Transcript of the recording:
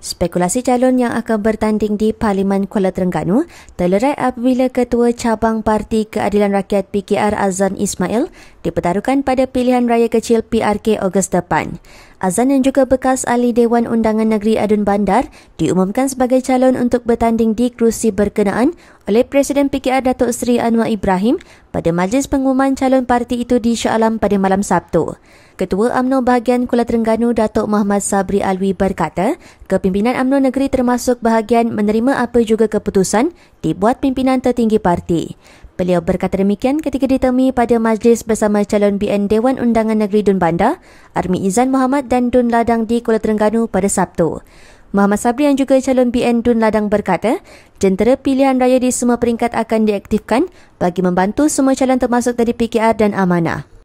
Spekulasi calon yang akan bertanding di Parlimen Kuala Terengganu terlerai apabila Ketua Cabang Parti Keadilan Rakyat PKR Azan Ismail dipertaruhkan pada pilihan raya kecil PRK Ogos depan. Azan yang juga bekas ahli Dewan Undangan Negeri Adun Bandar diumumkan sebagai calon untuk bertanding di kerusi berkenaan oleh Presiden PKR Datuk Seri Anwar Ibrahim pada majlis pengumuman calon parti itu di Shah Alam pada malam Sabtu. Ketua UMNO bahagian Kuala Terengganu Datuk Muhammad Sabri Alwi berkata, kepimpinan UMNO negeri termasuk bahagian menerima apa juga keputusan dibuat pimpinan tertinggi parti. Beliau berkata demikian ketika ditemui pada majlis bersama calon BN Dewan Undangan Negeri Dun Bandar, Armi Izan Muhammad dan Dun Ladang di Kuala Terengganu pada Sabtu. Muhammad Sabri yang juga calon BN Dun Ladang berkata, jentera pilihan raya di semua peringkat akan diaktifkan bagi membantu semua calon termasuk dari PKR dan amanah.